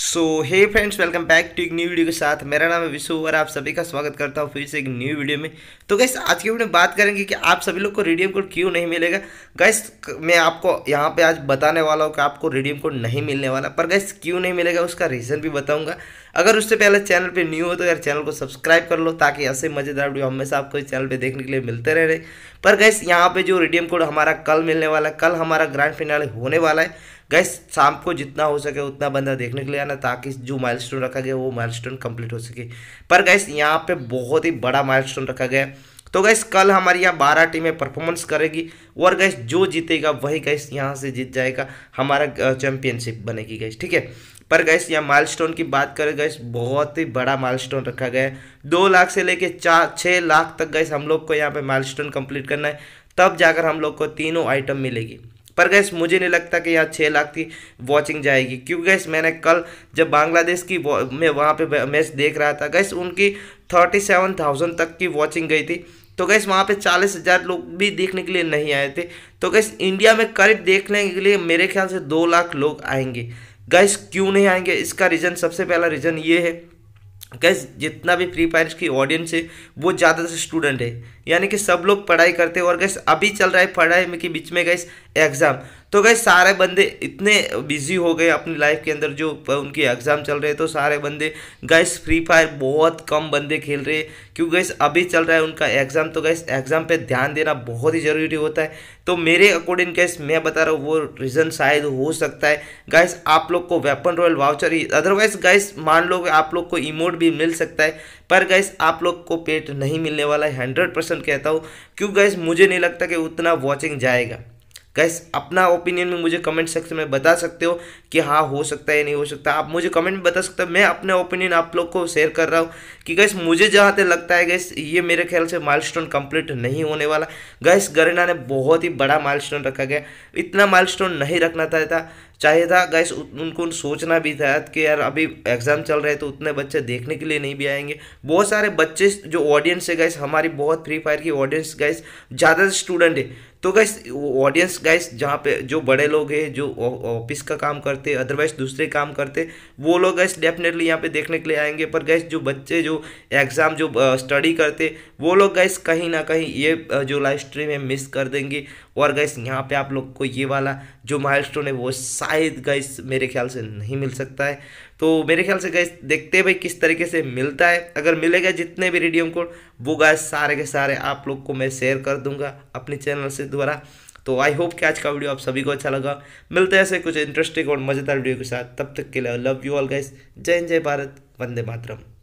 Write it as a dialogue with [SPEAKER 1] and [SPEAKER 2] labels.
[SPEAKER 1] so hey friends welcome back to एक new video के साथ मेरा नाम है विशु और आप सभी का स्वागत करता हूँ फिर से एक न्यू वीडियो में तो गैस आज की वीडियो में बात करेंगे कि आप सभी लोग को रिडीम कोड क्यों नहीं मिलेगा गैस मैं आपको यहाँ पे आज बताने वाला हूँ कि आपको रिडीम कोड नहीं मिलने वाला पर गैस क्यों नहीं मिलेगा उसका रीज़न भी बताऊँगा अगर उससे पहले चैनल पर न्यू हो तो यार चैनल को सब्सक्राइब कर लो ताकि ऐसे मज़ेदार वीडियो हमेशा आपको इस चैनल पर देखने के लिए मिलते रहे पर गैस यहाँ पर जो रिडीम कोड हमारा कल मिलने वाला कल हमारा ग्रैंड फिनाल होने वाला है गैस शाम को जितना हो सके उतना बंदा देखने के लिए आना ताकि जो माइलस्टोन रखा गया वो माइलस्टोन कंप्लीट हो सके पर गैस यहाँ पे बहुत ही बड़ा माइलस्टोन रखा गया तो गैस कल हमारी यहाँ बारह टीमें परफॉर्मेंस करेगी और गैस जो जीतेगा वही गैस यहाँ से जीत जाएगा हमारा चैंपियनशिप बनेगी गैस ठीक है पर गैस यहाँ माइलस्टोन की बात करें गैस बहुत ही बड़ा माइलस्टोन रखा गया है दो लाख से लेके चार छः लाख तक गैस हम लोग को यहाँ पे माइलस्टोन कंप्लीट करना है तब जाकर हम लोग को तीनों आइटम मिलेगी पर गैस मुझे नहीं लगता कि यहाँ छः लाख की वॉचिंग जाएगी क्योंकि गैस मैंने कल जब बांग्लादेश की मैं वहाँ पे मैच देख रहा था गैस उनकी थर्टी सेवन थाउजेंड तक की वॉचिंग गई थी तो गैस वहाँ पे चालीस हज़ार लोग भी देखने के लिए नहीं आए थे तो गैस इंडिया में करीब देखने के लिए मेरे ख्याल से दो लाख लोग आएंगे गैस क्यों नहीं आएंगे इसका रीज़न सबसे पहला रीज़न ये है कैसे जितना भी फ्री फायर की ऑडियंस है वो ज़्यादातर स्टूडेंट है यानी कि सब लोग पढ़ाई करते हैं और गैस अभी चल रहा है पढ़ाई में के बीच में गैस एग्ज़ाम तो गए सारे बंदे इतने बिजी हो गए अपनी लाइफ के अंदर जो उनके एग्ज़ाम चल रहे तो सारे बंदे गैस फ्री फायर बहुत कम बंदे खेल रहे क्यों गैस अभी चल रहा है उनका एग्ज़ाम तो गैस एग्ज़ाम पे ध्यान देना बहुत ही ज़रूरी होता है तो मेरे अकॉर्डिंग गैस मैं बता रहा हूँ वो रीज़न शायद हो सकता है गैस आप लोग को वेपन रॉयल वाउचर ही अदरवाइज गैस मान लो कि आप लोग को इमोट भी मिल सकता है पर गैस आप लोग को पेट नहीं मिलने वाला है हंड्रेड परसेंट कहता हूँ क्यों गैस मुझे नहीं लगता कि उतना वॉचिंग जाएगा गैस अपना ओपिनियन में मुझे कमेंट सेक्शन में बता सकते हो कि हाँ हो सकता है नहीं हो सकता आप मुझे कमेंट में बता सकते हो मैं अपने ओपिनियन आप लोग को शेयर कर रहा हूँ कि गैस मुझे जहाँ तक लगता है गैस ये मेरे ख्याल से स्टोन कंप्लीट नहीं होने वाला गैस गरेना ने बहुत ही बड़ा स्टोन रखा गया इतना स्टोन नहीं रखना था, था था गैस उनको सोचना भी था कि यार अभी एग्ज़ाम चल रहे तो उतने बच्चे देखने के लिए नहीं भी आएंगे बहुत सारे बच्चे जो ऑडियंस है गैस हमारी बहुत फ्री फायर की ऑडियंस गैस ज़्यादा स्टूडेंट है तो गाइस ऑडियंस गाइस जहाँ पे जो बड़े लोग हैं जो ऑफिस का काम करते अदरवाइज दूसरे काम करते वो लोग गाइस डेफिनेटली यहाँ पे देखने के लिए आएंगे पर गाइस जो बच्चे जो एग्ज़ाम जो स्टडी करते वो लोग गाइस कहीं ना कहीं ये जो लाइव स्ट्रीम है मिस कर देंगे और गैस यहाँ पे आप लोग को ये वाला जो माइलस्टोन है वो शायद गैस मेरे ख्याल से नहीं मिल सकता है तो मेरे ख्याल से गैस देखते भाई किस तरीके से मिलता है अगर मिलेगा जितने भी रेडियम कोड वो गैस सारे के सारे आप लोग को मैं शेयर कर दूंगा अपने चैनल से द्वारा तो आई होप कि आज का वीडियो आप सभी को अच्छा लगा मिलते हैं ऐसे कुछ इंटरेस्टिंग और मज़ेदार वीडियो के साथ तब तक के लिए लव यू ऑल गैस जय जय भारत वंदे मातरम